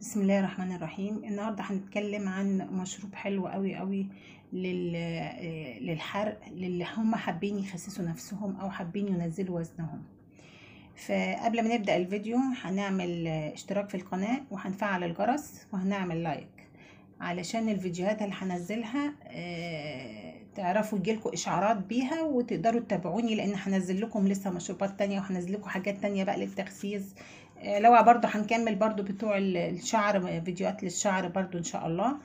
بسم الله الرحمن الرحيم النهارده هنتكلم عن مشروب حلو قوي قوي لل... آه، للحرق للي هم حابين يخسسوا نفسهم او حابين ينزلوا وزنهم فقبل ما نبدا الفيديو هنعمل اشتراك في القناه وهنفعل الجرس وهنعمل لايك علشان الفيديوهات اللي هنزلها آه، تعرفوا يجيلكوا اشعارات بيها وتقدروا تتابعوني لان هنزل لكم لسه مشروبات تانية وهنزل لكم حاجات تانية بقى للتخسيس آه، لو برضو هنكمل برضو بتوع الشعر فيديوهات للشعر برضو ان شاء الله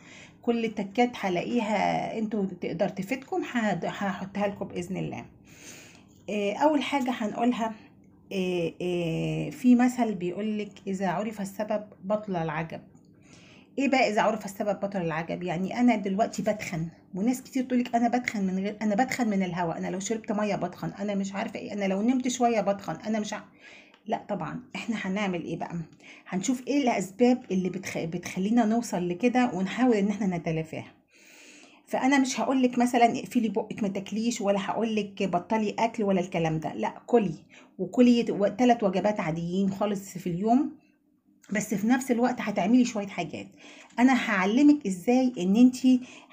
كل التكات هلاقيها انتوا تقدر تفيدكم هحطها لكم باذن الله آه، اول حاجه هنقولها آه، في مثل بيقولك اذا عرف السبب بطل العجب ايه بقى اذا عرف السبب بطل العجب يعني انا دلوقتي بتخن وناس كتير تقولك انا بتخن من غير انا بتخن من الهواء انا لو شربت ميه بتخن انا مش عارفه ايه انا لو نمت شويه بتخن انا مش ع... لا طبعا احنا هنعمل ايه بقى هنشوف ايه الاسباب اللي بتخ... بتخلينا نوصل لكده ونحاول ان احنا نتلافاها فانا مش هقول لك مثلا اقفلي بقك ما تاكليش ولا هقول لك بطلي اكل ولا الكلام ده لا كلي وكلي ثلاث وجبات عاديين خالص في اليوم بس في نفس الوقت هتعملي شويه حاجات انا هعلمك ازاي ان انت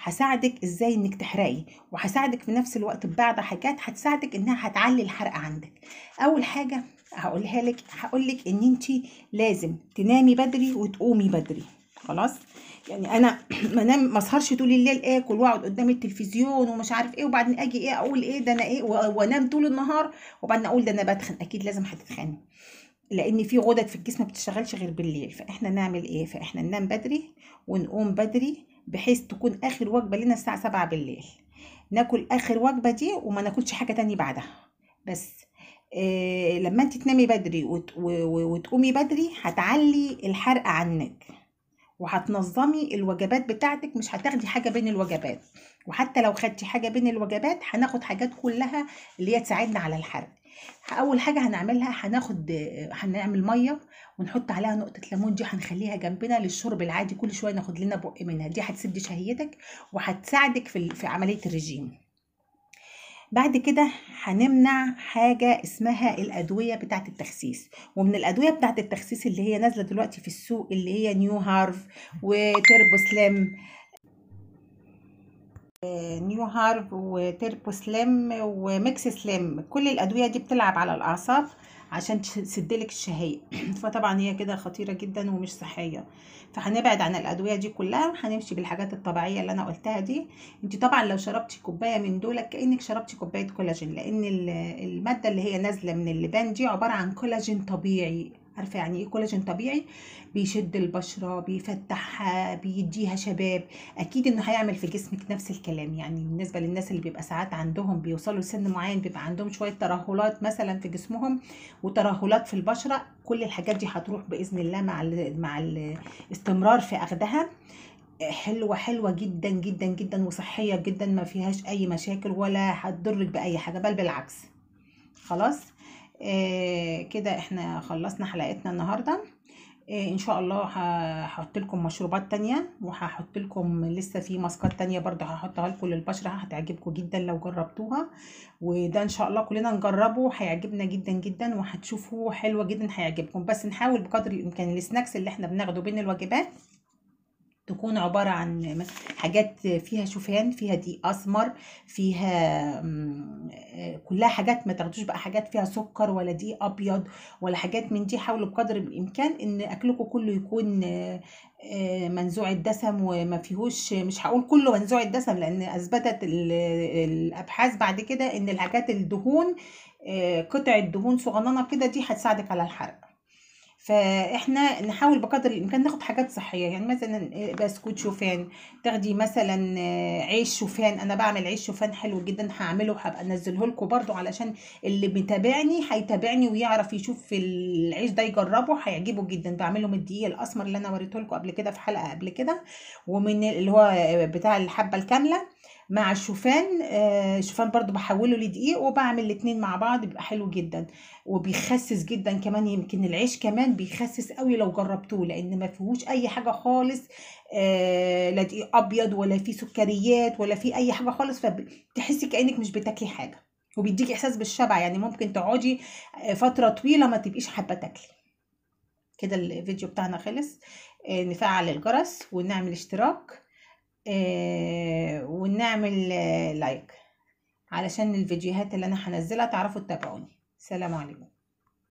هساعدك ازاي انك تحرقي وهساعدك في نفس الوقت ببعض حاجات هتساعدك انها هتعلي الحرق عندك اول حاجه هقولها لك هقول لك ان انت لازم تنامي بدري وتقومي بدري خلاص يعني انا ما انام ما اسهرش طول الليل اكل واقعد قدام التلفزيون ومش عارف ايه وبعدين اجي ايه اقول ايه ده انا ايه وانام طول النهار وبعدين اقول ده انا بتخن اكيد لازم هتتخني لان في غدد في الجسم ما بتشتغلش غير بالليل فاحنا نعمل ايه فاحنا ننام بدري ونقوم بدري بحيث تكون اخر وجبه لنا الساعه 7 بالليل ناكل اخر وجبه دي وما ناكلش حاجه تاني بعدها بس آه، لما انت تنامي بدري وتقومي بدري هتعلي الحرق عنك وهتنظمي الوجبات بتاعتك مش هتاخدي حاجة بين الوجبات وحتى لو خدتي حاجة بين الوجبات هناخد حاجات كلها اللي هي تساعدنا على الحرق اول حاجة هنعملها هناخد هنعمل مية ونحط عليها نقطة ليمون دي هنخليها جنبنا للشرب العادي كل شوية ناخد لنا بق منها دي هتسد شهيتك وهتساعدك في عملية الرجيم بعد كده هنمنع حاجة اسمها الأدوية بتاعة التخسيس ومن الأدوية بتاعة التخسيس اللي هي نازلة دلوقتي في السوق اللي هي نيو هارف وتربو سليم آه، نيو هارف وتربو سليم وميكس سليم كل الأدوية دي بتلعب على الأعصاب عشان تسدلك الشهية فطبعا هي كده خطيرة جدا ومش صحية فهنبعد عن الأدوية دي كلها هنمشي بالحاجات الطبيعية اللي أنا قلتها دي انت طبعا لو شربتي كوباية من دول كأنك شربتي كوباية كولاجين لأن المادة اللي هي نازلة من اللبان دي عبارة عن كولاجين طبيعي عارفه يعني ايه كولاجين طبيعي بيشد البشره بيفتحها بيديها شباب اكيد انه هيعمل في جسمك نفس الكلام يعني بالنسبه للناس اللي بيبقى ساعات عندهم بيوصلوا لسن معين بيبقى عندهم شويه ترهلات مثلا في جسمهم وترهلات في البشره كل الحاجات دي هتروح باذن الله مع الـ مع الاستمرار في اخذها حلوه حلوه جدا جدا جدا وصحيه جدا ما فيهاش اي مشاكل ولا هتضرك باي حاجه بل بالعكس خلاص آه، كده احنا خلصنا حلقتنا النهارده آه، ان شاء الله هحط لكم مشروبات تانية وهحط لكم لسه في ماسكات تانية برضو هحطها لكم للبشرة هتعجبكم جدا لو جربتوها وده ان شاء الله كلنا نجربه هيعجبنا جدا جدا وهتشوفوه حلوة جدا هيعجبكم بس نحاول بقدر الامكان السناكس اللي احنا بناخده بين الوجبات تكون عبارة عن حاجات فيها شوفان فيها دي أسمر فيها كلها حاجات ما تاخدوش بقى حاجات فيها سكر ولا دي أبيض ولا حاجات من دي حاولوا بقدر الإمكان إن أكلكم كله يكون آه، آه، منزوع الدسم وما فيهوش مش هقول كله منزوع الدسم لأن أثبتت الأبحاث بعد كده إن الحاجات الدهون آه، قطع الدهون صغننة كده دي هتساعدك على الحرق فاحنا نحاول بقدر الامكان ناخد حاجات صحيه يعني مثلا آه، بسكوت شوفان تاخدي مثلا آه، عيش شوفان انا بعمل عيش شوفان حلو جدا هعمله وهبقى انزله لكم برده علشان اللي متابعني هيتابعني ويعرف يشوف العيش ده يجربه هيعجبه جدا بعمله من الدقيق الاسمر اللي انا وريته لكم قبل كده في حلقه قبل كده ومن اللي هو آه، بتاع الحبه الكامله مع الشوفان آه الشوفان برضو بحوله لدقيق وبعمل الاتنين مع بعض بيبقى حلو جدا وبيخسس جدا كمان يمكن العيش كمان بيخسس قوي لو جربتوه لان ما فيهوش اي حاجه خالص آه لا دقيق ابيض ولا فيه سكريات ولا فيه اي حاجه خالص فبتحسي كانك مش بتاكلي حاجه وبيديك احساس بالشبع يعني ممكن تقعدي آه، فتره طويله ما تبقيش حابه تاكلي كده الفيديو بتاعنا خلص آه، نفعل الجرس ونعمل اشتراك آه، ونعمل لايك آه، علشان الفيديوهات اللي انا هنزلها تعرفوا تتابعوني سلام عليكم